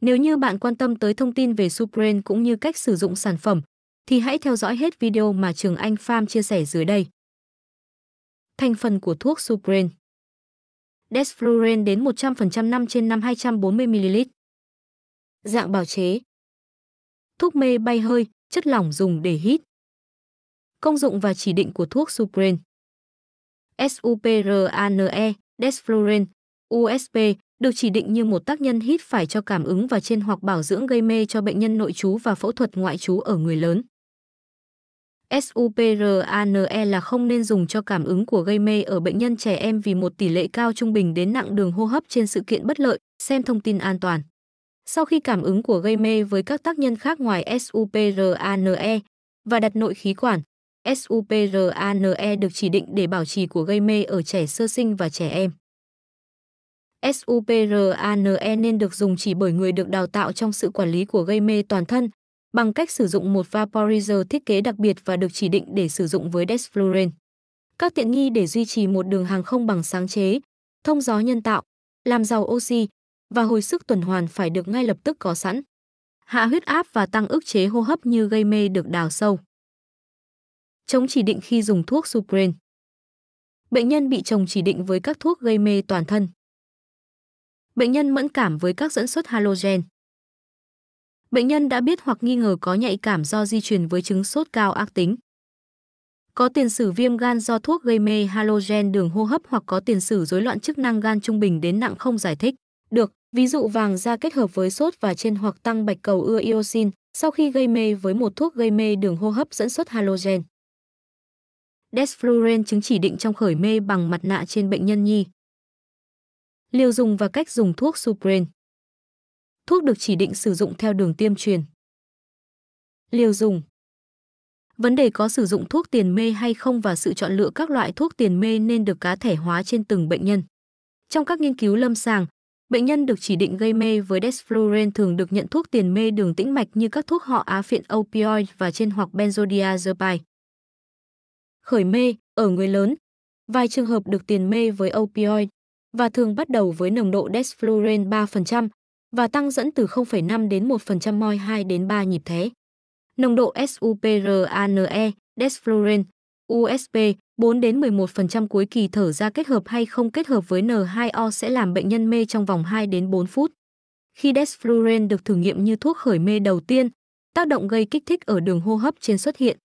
Nếu như bạn quan tâm tới thông tin về Supreme cũng như cách sử dụng sản phẩm, thì hãy theo dõi hết video mà Trường Anh Farm chia sẻ dưới đây. Thành phần của thuốc Supreme Desflurane đến 100% 5 trên 5 240ml Dạng bào chế Thuốc mê bay hơi, chất lỏng dùng để hít Công dụng và chỉ định của thuốc Suprane SUPRANE, Desflurane, USP được chỉ định như một tác nhân hít phải cho cảm ứng và trên hoặc bảo dưỡng gây mê cho bệnh nhân nội trú và phẫu thuật ngoại trú ở người lớn. SUPRANE là không nên dùng cho cảm ứng của gây mê ở bệnh nhân trẻ em vì một tỷ lệ cao trung bình đến nặng đường hô hấp trên sự kiện bất lợi, xem thông tin an toàn. Sau khi cảm ứng của gây mê với các tác nhân khác ngoài SUPRANE và đặt nội khí quản, SUPRANE được chỉ định để bảo trì của gây mê ở trẻ sơ sinh và trẻ em. SUPRANE nên được dùng chỉ bởi người được đào tạo trong sự quản lý của gây mê toàn thân, bằng cách sử dụng một vaporizer thiết kế đặc biệt và được chỉ định để sử dụng với desflurane. Các tiện nghi để duy trì một đường hàng không bằng sáng chế, thông gió nhân tạo, làm giàu oxy và hồi sức tuần hoàn phải được ngay lập tức có sẵn. Hạ huyết áp và tăng ức chế hô hấp như gây mê được đào sâu. Chống chỉ định khi dùng thuốc Supren. Bệnh nhân bị chồng chỉ định với các thuốc gây mê toàn thân. Bệnh nhân mẫn cảm với các dẫn xuất halogen. Bệnh nhân đã biết hoặc nghi ngờ có nhạy cảm do di truyền với chứng sốt cao ác tính. Có tiền sử viêm gan do thuốc gây mê halogen đường hô hấp hoặc có tiền sử rối loạn chức năng gan trung bình đến nặng không giải thích được, ví dụ vàng da kết hợp với sốt và trên hoặc tăng bạch cầu ưa iosin sau khi gây mê với một thuốc gây mê đường hô hấp dẫn xuất halogen. Desfluren chứng chỉ định trong khởi mê bằng mặt nạ trên bệnh nhân nhi liều dùng và cách dùng thuốc Supren. Thuốc được chỉ định sử dụng theo đường tiêm truyền. Liều dùng Vấn đề có sử dụng thuốc tiền mê hay không và sự chọn lựa các loại thuốc tiền mê nên được cá thể hóa trên từng bệnh nhân. Trong các nghiên cứu lâm sàng, bệnh nhân được chỉ định gây mê với desflurane thường được nhận thuốc tiền mê đường tĩnh mạch như các thuốc họ á phiện opioid và trên hoặc benzodiazepine. Khởi mê ở người lớn, vài trường hợp được tiền mê với opioid và thường bắt đầu với nồng độ desflurane 3% và tăng dẫn từ 0,5 đến 1% moi 2 đến 3 nhịp thế. Nồng độ SUPRANE, desflurane USP 4 đến 11% cuối kỳ thở ra kết hợp hay không kết hợp với N2O sẽ làm bệnh nhân mê trong vòng 2 đến 4 phút. Khi desflurane được thử nghiệm như thuốc khởi mê đầu tiên, tác động gây kích thích ở đường hô hấp trên xuất hiện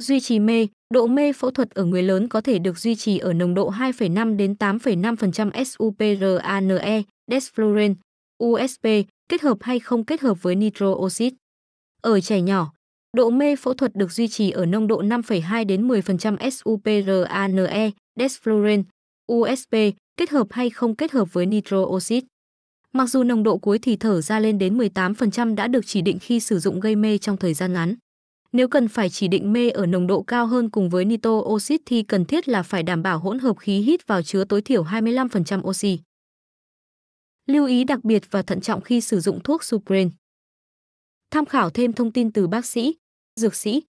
Duy trì mê, độ mê phẫu thuật ở người lớn có thể được duy trì ở nồng độ 2,5 đến 8,5% SUPRANE, Desflurane, USP, kết hợp hay không kết hợp với nitrooxit. Ở trẻ nhỏ, độ mê phẫu thuật được duy trì ở nồng độ 5,2 đến 10% SUPRANE, Desflurane, USP, kết hợp hay không kết hợp với nitrooxit. Mặc dù nồng độ cuối thì thở ra lên đến 18% đã được chỉ định khi sử dụng gây mê trong thời gian ngắn. Nếu cần phải chỉ định mê ở nồng độ cao hơn cùng với nitro oxit thì cần thiết là phải đảm bảo hỗn hợp khí hít vào chứa tối thiểu 25% oxy. Lưu ý đặc biệt và thận trọng khi sử dụng thuốc Supren. Tham khảo thêm thông tin từ bác sĩ, dược sĩ.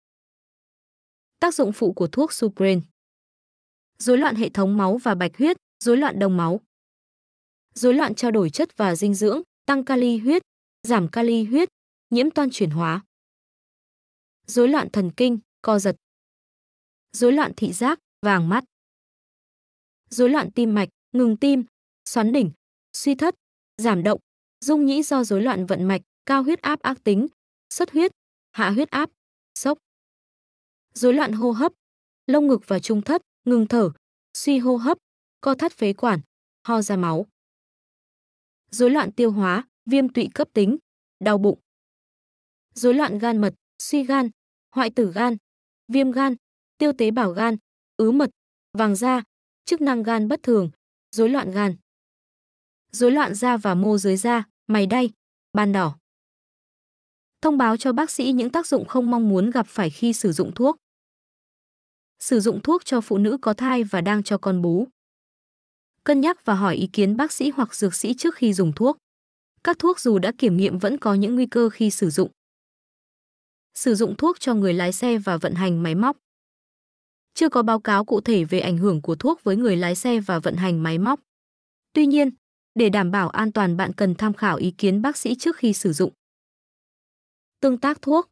Tác dụng phụ của thuốc Supren. Rối loạn hệ thống máu và bạch huyết, rối loạn đông máu. Rối loạn trao đổi chất và dinh dưỡng, tăng kali huyết, giảm kali huyết, nhiễm toan chuyển hóa rối loạn thần kinh, co giật. Rối loạn thị giác, vàng mắt. Rối loạn tim mạch, ngừng tim, xoắn đỉnh, suy thất, giảm động, dung nhĩ do rối loạn vận mạch, cao huyết áp ác tính, xuất huyết, hạ huyết áp, sốc. Rối loạn hô hấp, lông ngực và trung thất, ngừng thở, suy hô hấp, co thắt phế quản, ho ra máu. Rối loạn tiêu hóa, viêm tụy cấp tính, đau bụng. Rối loạn gan mật, suy gan, hoại tử gan, viêm gan, tiêu tế bào gan, ứ mật, vàng da, chức năng gan bất thường, rối loạn gan. Rối loạn da và mô dưới da, mày đay, ban đỏ. Thông báo cho bác sĩ những tác dụng không mong muốn gặp phải khi sử dụng thuốc. Sử dụng thuốc cho phụ nữ có thai và đang cho con bú. Cân nhắc và hỏi ý kiến bác sĩ hoặc dược sĩ trước khi dùng thuốc. Các thuốc dù đã kiểm nghiệm vẫn có những nguy cơ khi sử dụng sử dụng thuốc cho người lái xe và vận hành máy móc. Chưa có báo cáo cụ thể về ảnh hưởng của thuốc với người lái xe và vận hành máy móc. Tuy nhiên, để đảm bảo an toàn bạn cần tham khảo ý kiến bác sĩ trước khi sử dụng. Tương tác thuốc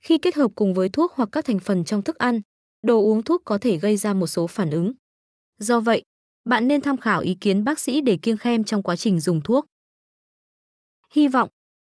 Khi kết hợp cùng với thuốc hoặc các thành phần trong thức ăn, đồ uống thuốc có thể gây ra một số phản ứng. Do vậy, bạn nên tham khảo ý kiến bác sĩ để kiêng khem trong quá trình dùng thuốc. Hy vọng